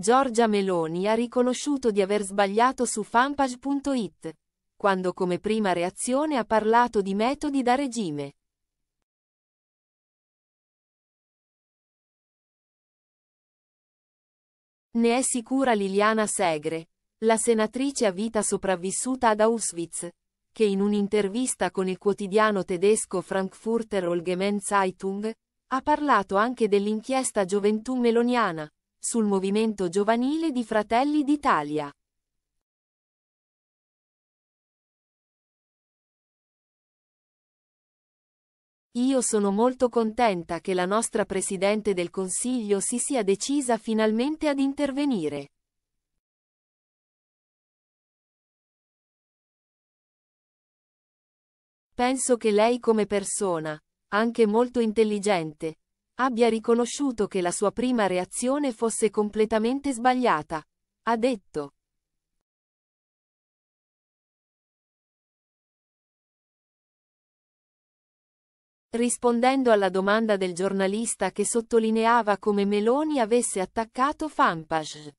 Giorgia Meloni ha riconosciuto di aver sbagliato su fanpage.it, quando come prima reazione ha parlato di metodi da regime. Ne è sicura Liliana Segre, la senatrice a vita sopravvissuta ad Auschwitz, che in un'intervista con il quotidiano tedesco Frankfurter Allgemeine Zeitung, ha parlato anche dell'inchiesta gioventù meloniana sul movimento giovanile di Fratelli d'Italia. Io sono molto contenta che la nostra Presidente del Consiglio si sia decisa finalmente ad intervenire. Penso che lei come persona, anche molto intelligente, abbia riconosciuto che la sua prima reazione fosse completamente sbagliata. Ha detto. Rispondendo alla domanda del giornalista che sottolineava come Meloni avesse attaccato Fanpage.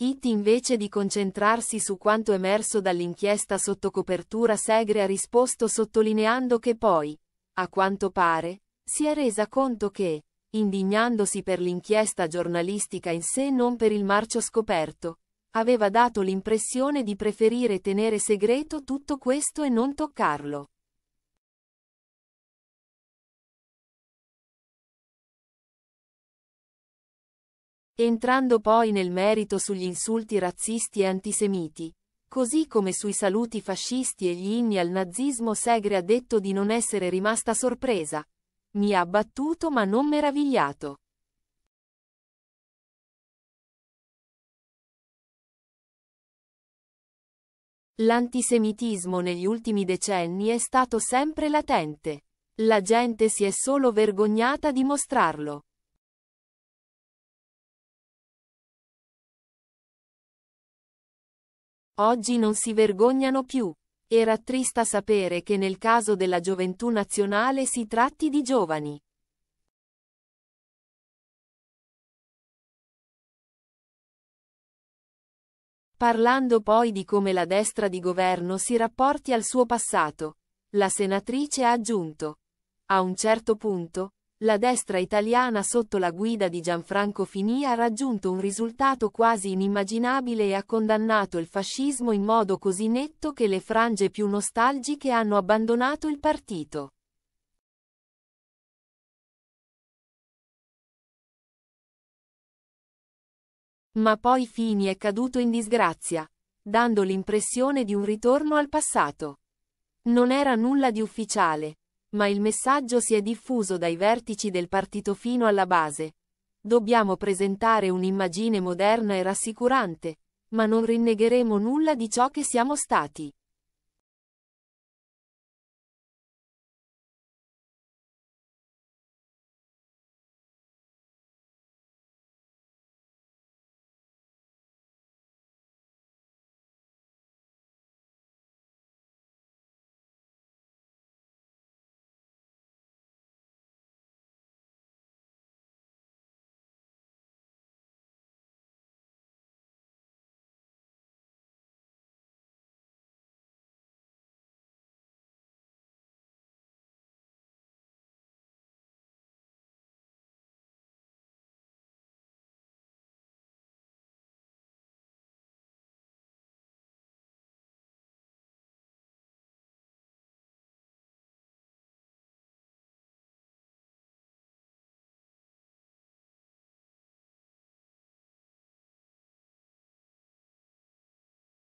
It invece di concentrarsi su quanto emerso dall'inchiesta sotto copertura Segre ha risposto sottolineando che poi, a quanto pare, si è resa conto che, indignandosi per l'inchiesta giornalistica in sé e non per il marcio scoperto, aveva dato l'impressione di preferire tenere segreto tutto questo e non toccarlo. Entrando poi nel merito sugli insulti razzisti e antisemiti, così come sui saluti fascisti e gli inni al nazismo Segre ha detto di non essere rimasta sorpresa. Mi ha battuto ma non meravigliato. L'antisemitismo negli ultimi decenni è stato sempre latente. La gente si è solo vergognata di mostrarlo. Oggi non si vergognano più. Era triste sapere che nel caso della gioventù nazionale si tratti di giovani. Parlando poi di come la destra di governo si rapporti al suo passato, la senatrice ha aggiunto. A un certo punto, la destra italiana sotto la guida di Gianfranco Fini ha raggiunto un risultato quasi inimmaginabile e ha condannato il fascismo in modo così netto che le frange più nostalgiche hanno abbandonato il partito. Ma poi Fini è caduto in disgrazia, dando l'impressione di un ritorno al passato. Non era nulla di ufficiale, ma il messaggio si è diffuso dai vertici del partito fino alla base. Dobbiamo presentare un'immagine moderna e rassicurante, ma non rinnegheremo nulla di ciò che siamo stati.